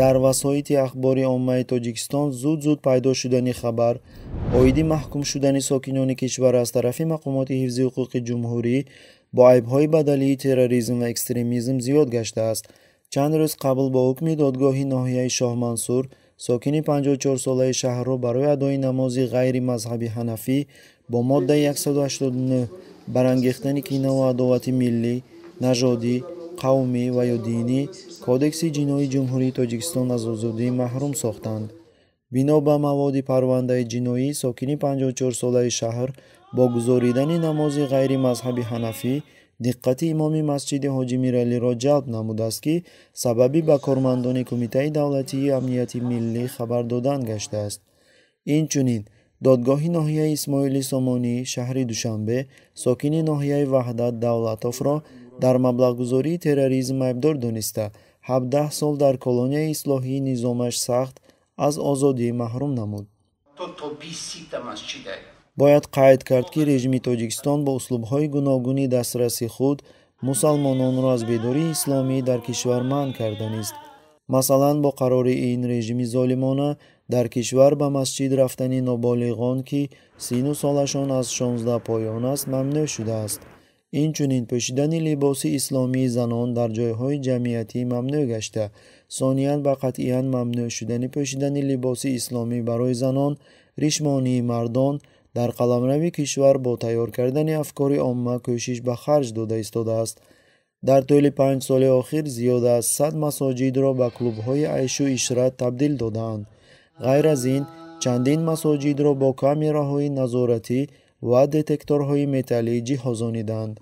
дар васоити ахбори оммаи тоҷикистон зуд зуд пайдо шудани хабар оиди маҳкум шудани сокинони кишвар аз тарафи мақомоти ҳифзи ҳуқуқи ҷумҳурӣ бо айбҳои бадалии терроризм ва экстремизм зиёд гаштааст чанд рӯз қабл бо ҳукми додгоҳи ноҳияи шоҳмансур сокини 54 солаи шаҳрро барои адои намози ғайри мазҳаби ҳанафӣ бо моддаи 189 барангехтани кинаву адовати миллӣ нажодӣ қавмӣ ва ё динӣ кодекси ҷиноии ҷумҳурии тоҷикистон аз озодӣ маҳрум сохтанд бино ба маводи парвандаи ҷиноӣ сокини 54 солаи шаҳр бо гузоридани намози ғайри мазҳаби ҳанафӣ диққати имоми масҷиди ҳоҷи миралиро ҷалб намудааст ки сабаби ба кормандони кумитаи давлатии амнияти миллӣ хабар додан гаштааст инчунин додгоҳи ноҳияи исмоили сомонӣ шаҳри душанбе сокини ноҳияи ваҳдат давлатовро дар маблағгузории терроризм айбдор дониста 17 сол дар колонияи ислоҳии низомаш сахт аз озодӣ маҳрум намуд бояд қайд кард ки режими тоҷикистон бо услубҳои гуногуни дастраси худ мусалмононро аз бедории исломӣ дар кишвар манъ карда нест масалан бо қарори ин режими золимона дар кишвар ба масҷид рафтани ноболиғон ки сину солашон аз 16 поён аст мамнӯъ шудааст инчунин пӯшидани либоси исломии занон дар ҷойҳои ҷамъиятӣ мамнӯъ гашта сониян ба қатъиян мамнӯъ шудани пӯшидани либоси исломӣ барои занон ришмонии мардон дар қаламрави кишвар бо тайёр кардани афкори омма кӯшиш ба харҷ дода истодааст дар тӯли панҷ соли охир зиёда аз сад масоҷидро ба клубҳои айшу ишрат табдил додаанд ғайр аз ин чандин масоҷидро бо камераҳои назоратӣ ва детекторҳои металлӣ ҷиҳозониданд